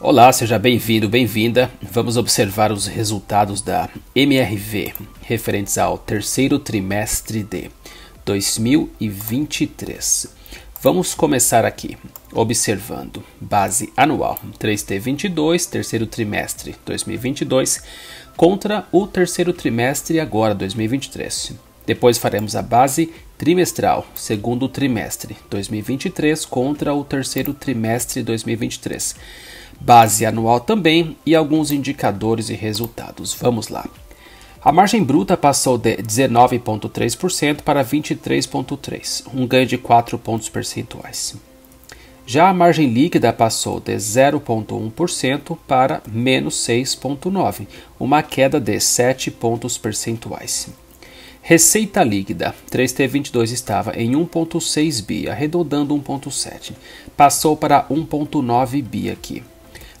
Olá, seja bem-vindo, bem-vinda. Vamos observar os resultados da MRV referentes ao terceiro trimestre de 2023. Vamos começar aqui observando base anual 3T22, terceiro trimestre 2022, contra o terceiro trimestre agora 2023. Depois faremos a base trimestral, segundo trimestre 2023 contra o terceiro trimestre 2023 base anual também e alguns indicadores e resultados. Vamos lá. A margem bruta passou de 19,3% para 23,3%, um ganho de 4 pontos percentuais. Já a margem líquida passou de 0,1% para menos 6,9%, uma queda de 7 pontos percentuais. Receita líquida 3T22 estava em 1,6 bi, arredondando 1,7, passou para 1,9 bi aqui.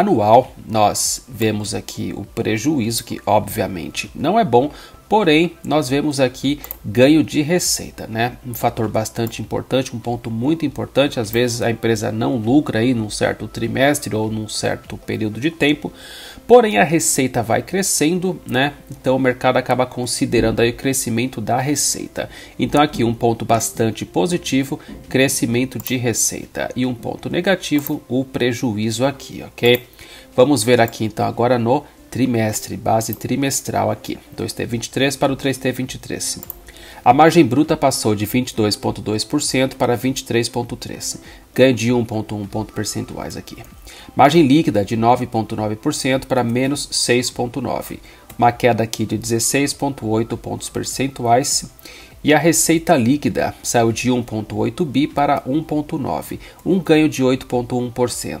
anual, nós vemos aqui o prejuízo, que obviamente não é bom, Porém, nós vemos aqui ganho de receita, né? Um fator bastante importante, um ponto muito importante. Às vezes a empresa não lucra aí num certo trimestre ou num certo período de tempo, porém a receita vai crescendo, né? Então o mercado acaba considerando aí o crescimento da receita. Então aqui um ponto bastante positivo, crescimento de receita e um ponto negativo, o prejuízo aqui, ok? Vamos ver aqui então agora no trimestre, base trimestral aqui, 2T23 para o 3T23. A margem bruta passou de 22,2% para 23,3%, ganho de 1,1 ponto percentuais aqui. Margem líquida de 9,9% para menos 6,9%, uma queda aqui de 16,8 pontos percentuais. E a receita líquida saiu de 1,8 bi para 1,9, um ganho de 8,1%.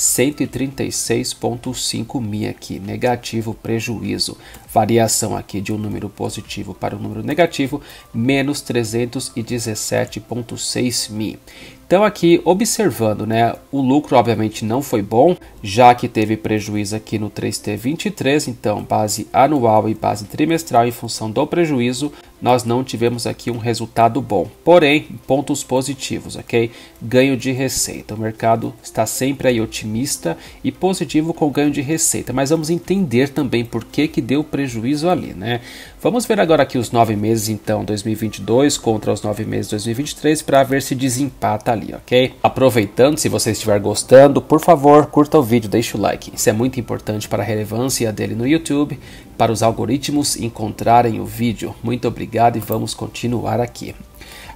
136,5 mil aqui, negativo prejuízo. Variação aqui de um número positivo para um número negativo, menos 317,6 mil. Então aqui observando, né, o lucro obviamente não foi bom, já que teve prejuízo aqui no 3T23, então base anual e base trimestral em função do prejuízo, nós não tivemos aqui um resultado bom. Porém, pontos positivos, ok? Ganho de receita. O mercado está sempre aí otimista e positivo com ganho de receita, mas vamos entender também por que, que deu prejuízo ali, né? Vamos ver agora aqui os nove meses, então, 2022 contra os nove meses 2023 para ver se desempata ali, ok? Aproveitando, se você estiver gostando, por favor, curta o vídeo, deixa o like. Isso é muito importante para a relevância dele no YouTube para os algoritmos encontrarem o vídeo. Muito obrigado e vamos continuar aqui.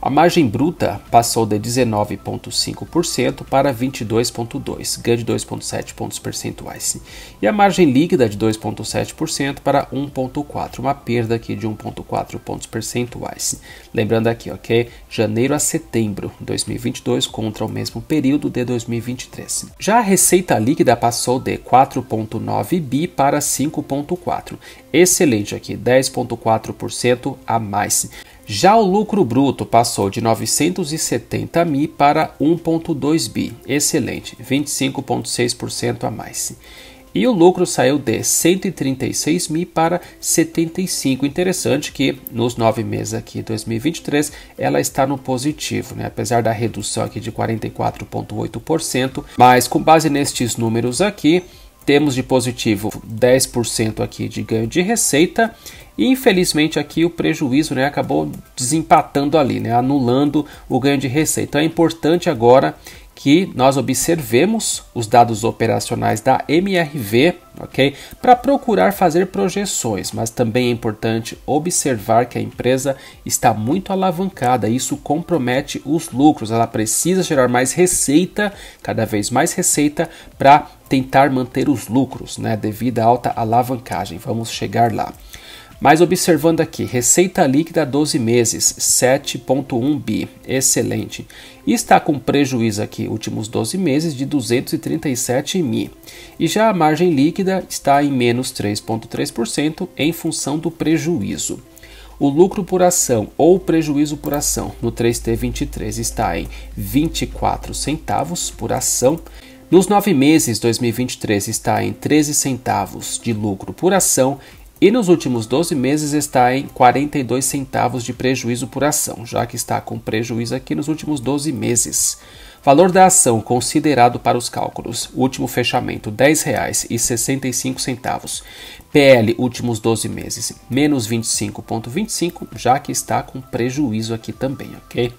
A margem bruta passou de 19,5% para 22,2%, ganho de 2,7 pontos percentuais. E a margem líquida de 2,7% para 1,4%, uma perda aqui de 1,4 pontos percentuais. Lembrando aqui, ok? Janeiro a setembro de 2022 contra o mesmo período de 2023. Já a receita líquida passou de 4,9 bi para 5,4. Excelente aqui, 10,4% a mais. Já o lucro bruto passou de 970 mil para 1,2 bi, excelente, 25,6% a mais. E o lucro saiu de 136 mil para 75. Interessante que nos nove meses aqui 2023 ela está no positivo, né? apesar da redução aqui de 44,8%. Mas com base nestes números aqui, temos de positivo 10% aqui de ganho de receita e infelizmente aqui o prejuízo né, acabou desempatando ali, né, anulando o ganho de receita. Então é importante agora que nós observemos os dados operacionais da MRV, ok? Para procurar fazer projeções, mas também é importante observar que a empresa está muito alavancada, isso compromete os lucros. Ela precisa gerar mais receita, cada vez mais receita, para tentar manter os lucros, né, devido à alta alavancagem. Vamos chegar lá. Mas observando aqui, receita líquida 12 meses, 7.1 bi, excelente. E está com prejuízo aqui, últimos 12 meses, de 237 mi. E já a margem líquida está em menos 3.3% em função do prejuízo. O lucro por ação ou prejuízo por ação no 3T23 está em 24 centavos por ação nos nove meses, 2023 está em 13 centavos de lucro por ação e nos últimos 12 meses está em 42 centavos de prejuízo por ação, já que está com prejuízo aqui nos últimos 12 meses. Valor da ação considerado para os cálculos: último fechamento R$ 10,65. PL últimos 12 meses, menos 25,25, já que está com prejuízo aqui também, ok?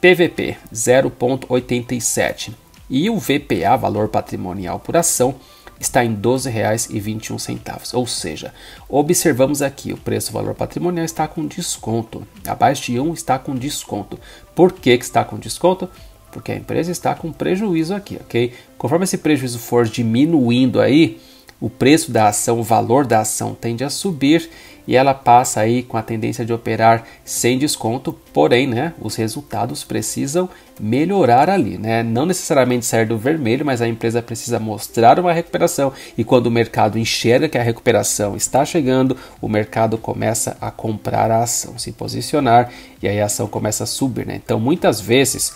PVP 0,87 e o VPA, valor patrimonial por ação, está em R$ 12,21. Ou seja, observamos aqui, o preço valor patrimonial está com desconto. Abaixo de 1 está com desconto. Por que, que está com desconto? Porque a empresa está com prejuízo aqui, ok? Conforme esse prejuízo for diminuindo aí, o preço da ação, o valor da ação tende a subir e ela passa aí com a tendência de operar sem desconto, porém, né, os resultados precisam melhorar ali, né? Não necessariamente sair do vermelho, mas a empresa precisa mostrar uma recuperação e quando o mercado enxerga que a recuperação está chegando, o mercado começa a comprar a ação, se posicionar e aí a ação começa a subir, né? Então, muitas vezes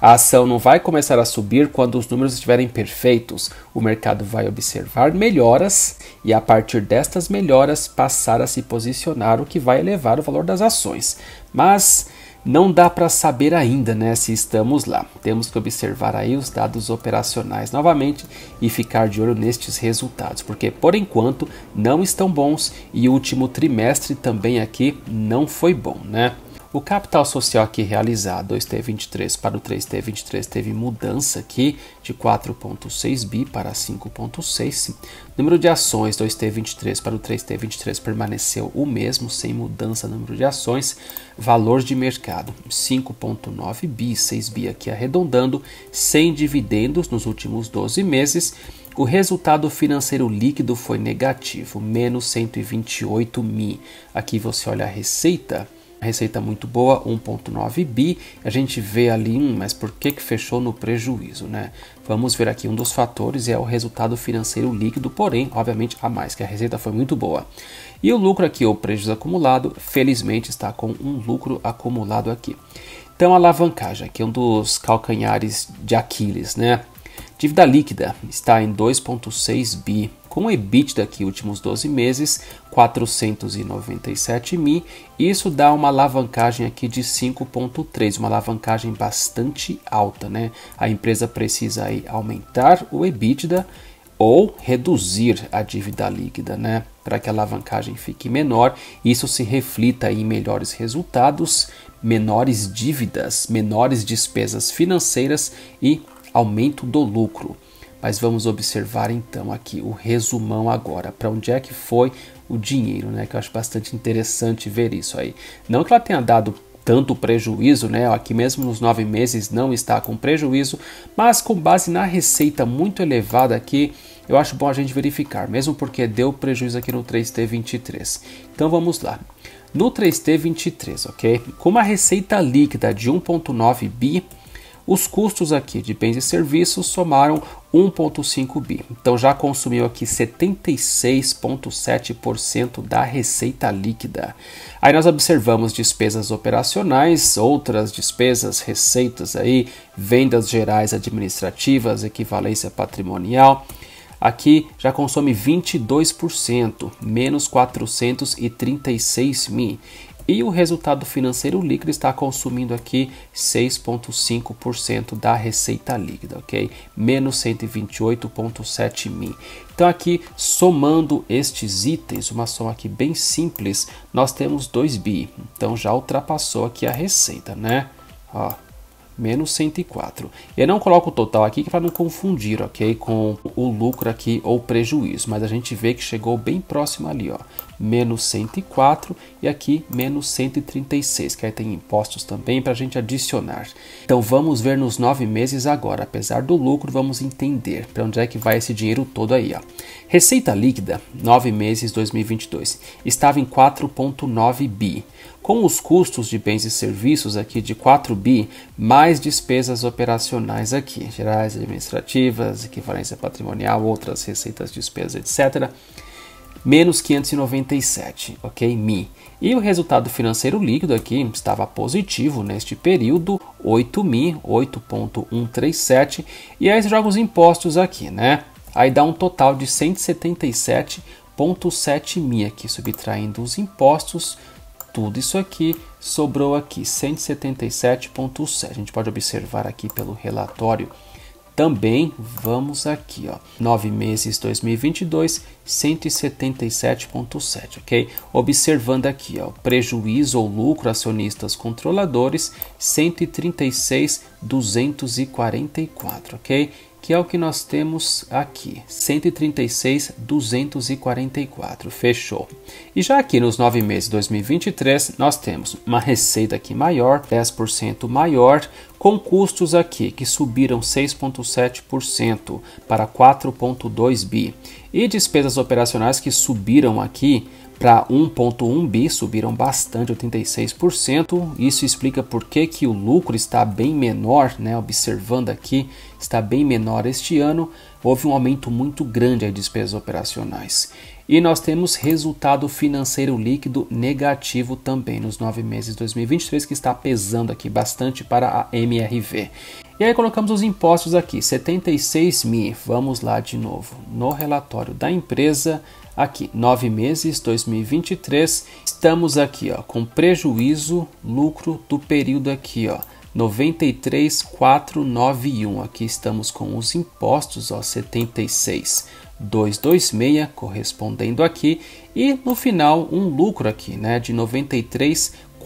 a ação não vai começar a subir quando os números estiverem perfeitos. O mercado vai observar melhoras e, a partir destas melhoras, passar a se posicionar, o que vai elevar o valor das ações. Mas não dá para saber ainda né, se estamos lá. Temos que observar aí os dados operacionais novamente e ficar de olho nestes resultados, porque por enquanto não estão bons e o último trimestre também aqui não foi bom, né? O capital social aqui realizado, 2T23 para o 3T23, teve mudança aqui de 4,6 bi para 5,6. Número de ações, 2T23 para o 3T23, permaneceu o mesmo, sem mudança no número de ações. Valor de mercado, 5,9 bi, 6 bi aqui arredondando, sem dividendos nos últimos 12 meses. O resultado financeiro líquido foi negativo, menos 128 mi. Aqui você olha a receita, Receita muito boa, 1,9 bi. A gente vê ali, hum, mas por que, que fechou no prejuízo, né? Vamos ver aqui, um dos fatores é o resultado financeiro líquido, porém, obviamente, a mais, que a receita foi muito boa. E o lucro aqui, o prejuízo acumulado, felizmente está com um lucro acumulado aqui. Então, a alavancagem, aqui é um dos calcanhares de Aquiles, né? Dívida líquida está em 2,6 bi, com EBITDA aqui últimos 12 meses 497 mil, isso dá uma alavancagem aqui de 5.3, uma alavancagem bastante alta, né? A empresa precisa aí aumentar o EBITDA ou reduzir a dívida líquida, né? Para que a alavancagem fique menor, isso se reflita em melhores resultados, menores dívidas, menores despesas financeiras e aumento do lucro. Mas vamos observar então aqui o resumão agora, para onde é que foi o dinheiro, né? Que eu acho bastante interessante ver isso aí. Não que ela tenha dado tanto prejuízo, né? Aqui mesmo nos nove meses não está com prejuízo, mas com base na receita muito elevada aqui, eu acho bom a gente verificar, mesmo porque deu prejuízo aqui no 3T23. Então vamos lá. No 3T23, ok? Com uma receita líquida de 1,9 bi, os custos aqui de bens e serviços somaram 1,5 bi. Então já consumiu aqui 76,7% da receita líquida. Aí nós observamos despesas operacionais, outras despesas, receitas aí, vendas gerais administrativas, equivalência patrimonial aqui já consome 22%, menos 436 mil. E o resultado financeiro líquido está consumindo aqui 6,5% da receita líquida, ok? Menos 128,7 mil. Então aqui, somando estes itens, uma soma aqui bem simples, nós temos 2 bi. Então já ultrapassou aqui a receita, né? Ó, menos 104. Eu não coloco o total aqui para não confundir, ok? Com o lucro aqui ou prejuízo, mas a gente vê que chegou bem próximo ali, ó menos 104 e aqui menos 136, que aí tem impostos também para a gente adicionar. Então vamos ver nos nove meses agora, apesar do lucro, vamos entender para onde é que vai esse dinheiro todo aí. Ó. Receita líquida, nove meses 2022, estava em 4,9 bi. Com os custos de bens e serviços aqui de 4 bi, mais despesas operacionais aqui, gerais, administrativas, equivalência patrimonial, outras receitas, despesas, etc menos 597, ok? Mi. E o resultado financeiro líquido aqui estava positivo neste período, 8.000, 8.137, e aí joga os impostos aqui, né? Aí dá um total de 177.7 mil aqui, subtraindo os impostos, tudo isso aqui sobrou aqui 177.7. A gente pode observar aqui pelo relatório também vamos aqui, ó, nove meses 2022, 177.7, ok? Observando aqui, ó, prejuízo ou lucro acionistas controladores, 136.244, ok? que é o que nós temos aqui, 136, 244, fechou. E já aqui nos nove meses de 2023, nós temos uma receita aqui maior, 10% maior, com custos aqui que subiram 6,7% para 4,2 bi, e despesas operacionais que subiram aqui para 1.1 bi subiram bastante, 86%. Isso explica por que, que o lucro está bem menor, né? Observando aqui, está bem menor este ano. Houve um aumento muito grande de despesas operacionais. E nós temos resultado financeiro líquido negativo também nos nove meses de 2023, que está pesando aqui bastante para a MRV. E aí colocamos os impostos aqui, 76 mil. Vamos lá de novo. No relatório da empresa, aqui, nove meses, 2023, estamos aqui, ó, com prejuízo, lucro do período aqui, ó, 93491. Aqui estamos com os impostos, ó, 76. 226 correspondendo aqui e no final um lucro aqui, né, de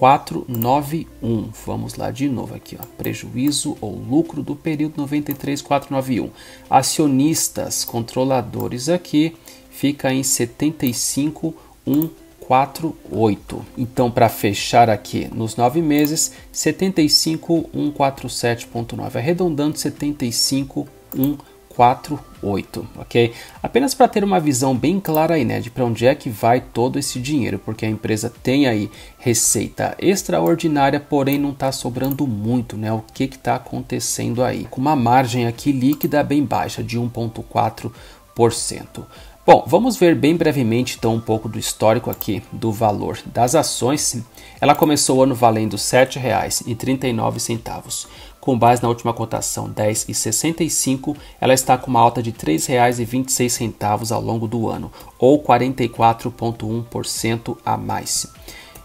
491. Vamos lá de novo aqui, ó. Prejuízo ou lucro do período 93491. Acionistas, controladores aqui fica em 75148. Então, para fechar aqui nos nove meses, 75147.9 arredondando 75148. 48, ok? Apenas para ter uma visão bem clara aí, né, de para onde é que vai todo esse dinheiro, porque a empresa tem aí receita extraordinária, porém não está sobrando muito, né? O que está acontecendo aí? Com uma margem aqui líquida bem baixa, de 1,4%. Bom, vamos ver bem brevemente então um pouco do histórico aqui do valor das ações. Ela começou o ano valendo R$ 7,39 com base na última cotação 10,65, ela está com uma alta de R$ 3,26 ao longo do ano, ou 44,1% a mais.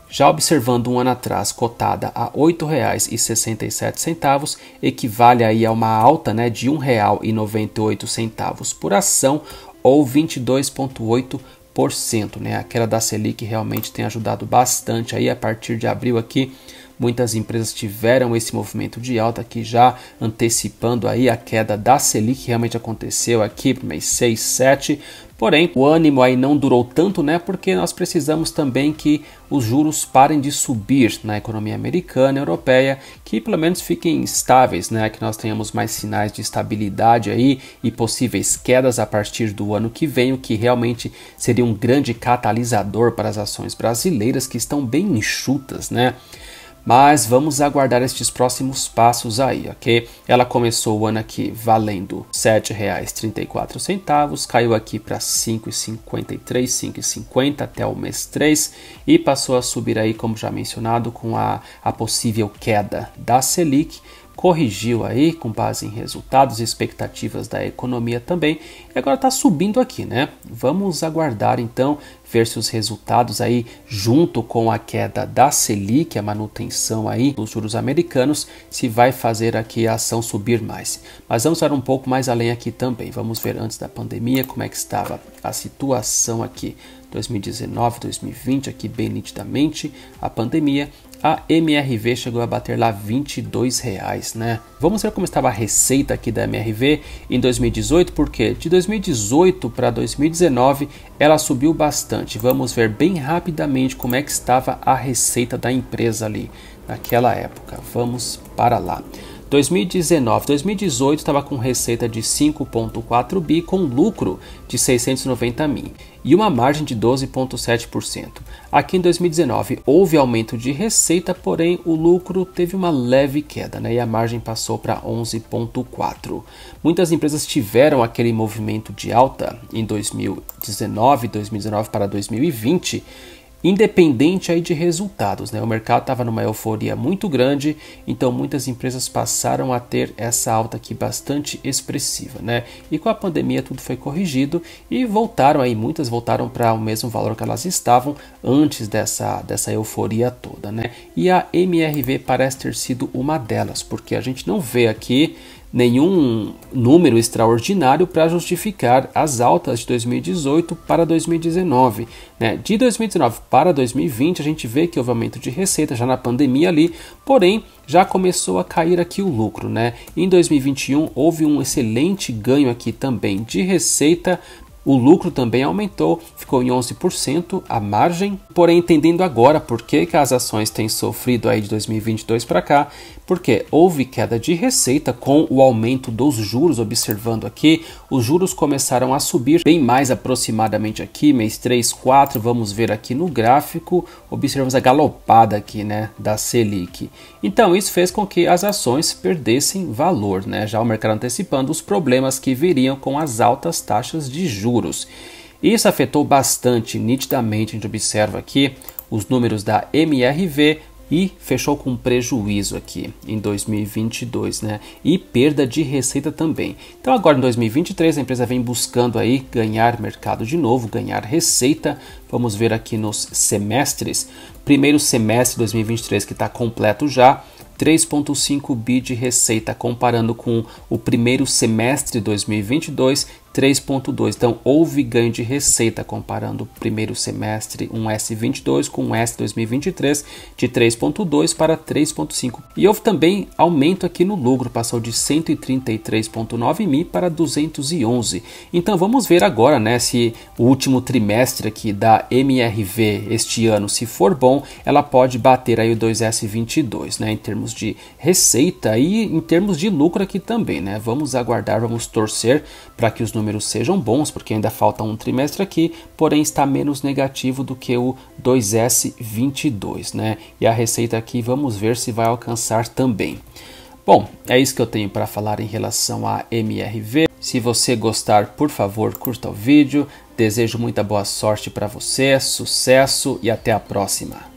Já observando um ano atrás, cotada a R$ 8,67, equivale aí a uma alta né, de R$ 1,98 por ação, ou 22,8%. Né? A queda da Selic realmente tem ajudado bastante aí a partir de abril aqui Muitas empresas tiveram esse movimento de alta aqui já antecipando aí a queda da Selic que realmente aconteceu aqui para mês 6, 7. Porém, o ânimo aí não durou tanto, né? Porque nós precisamos também que os juros parem de subir na economia americana e europeia, que pelo menos fiquem estáveis, né? Que nós tenhamos mais sinais de estabilidade aí e possíveis quedas a partir do ano que vem, o que realmente seria um grande catalisador para as ações brasileiras que estão bem enxutas, né? Mas vamos aguardar estes próximos passos aí, ok? Ela começou o ano aqui valendo R$ 7,34, caiu aqui para R$ 5,53, 5,50 até o mês 3 e passou a subir aí, como já mencionado, com a, a possível queda da Selic corrigiu aí com base em resultados e expectativas da economia também, e agora está subindo aqui, né? Vamos aguardar então ver seus resultados aí junto com a queda da Selic, a manutenção aí dos juros americanos, se vai fazer aqui a ação subir mais. Mas vamos para um pouco mais além aqui também. Vamos ver antes da pandemia como é que estava a situação aqui. 2019, 2020, aqui bem nitidamente, a pandemia, a MRV chegou a bater lá 22 reais, né? Vamos ver como estava a receita aqui da MRV em 2018, porque de 2018 para 2019 ela subiu bastante. Vamos ver bem rapidamente como é que estava a receita da empresa ali naquela época. Vamos para lá. 2019, 2018 estava com receita de 5,4 bi com lucro de 690 mil e uma margem de 12,7%. Aqui em 2019 houve aumento de receita, porém o lucro teve uma leve queda né, e a margem passou para 11,4%. Muitas empresas tiveram aquele movimento de alta em 2019, 2019 para 2020 independente aí de resultados. Né? O mercado estava numa euforia muito grande, então muitas empresas passaram a ter essa alta aqui bastante expressiva. Né? E com a pandemia tudo foi corrigido e voltaram aí, muitas voltaram para o mesmo valor que elas estavam antes dessa, dessa euforia toda. Né? E a MRV parece ter sido uma delas, porque a gente não vê aqui nenhum número extraordinário para justificar as altas de 2018 para 2019. Né? De 2019 para 2020, a gente vê que houve aumento de receita já na pandemia ali, porém já começou a cair aqui o lucro. Né? Em 2021, houve um excelente ganho aqui também de receita, o lucro também aumentou, ficou em 11% a margem. Porém, entendendo agora por que, que as ações têm sofrido aí de 2022 para cá, porque houve queda de receita com o aumento dos juros, observando aqui, os juros começaram a subir bem mais aproximadamente aqui, mês 3, 4, vamos ver aqui no gráfico, observamos a galopada aqui, né, da Selic. Então, isso fez com que as ações perdessem valor, né, já o mercado antecipando os problemas que viriam com as altas taxas de juros. Isso afetou bastante, nitidamente, a gente observa aqui os números da MRV, e fechou com prejuízo aqui em 2022, né? E perda de receita também. Então agora em 2023 a empresa vem buscando aí ganhar mercado de novo, ganhar receita. Vamos ver aqui nos semestres. Primeiro semestre 2023 que está completo já. 3,5 bi de receita, comparando com o primeiro semestre de 2022, 3,2. Então, houve ganho de receita comparando o primeiro semestre um S22 com um S2023 de 3,2 para 3,5. E houve também aumento aqui no lucro, passou de 133,9 mil para 211. Então, vamos ver agora né, se o último trimestre aqui da MRV este ano, se for bom, ela pode bater aí o 2S22 né, em termos de receita e em termos de lucro aqui também. Né? Vamos aguardar, vamos torcer para que os números números sejam bons, porque ainda falta um trimestre aqui, porém está menos negativo do que o 2S22, né? E a receita aqui vamos ver se vai alcançar também. Bom, é isso que eu tenho para falar em relação a MRV. Se você gostar, por favor, curta o vídeo. Desejo muita boa sorte para você, sucesso e até a próxima.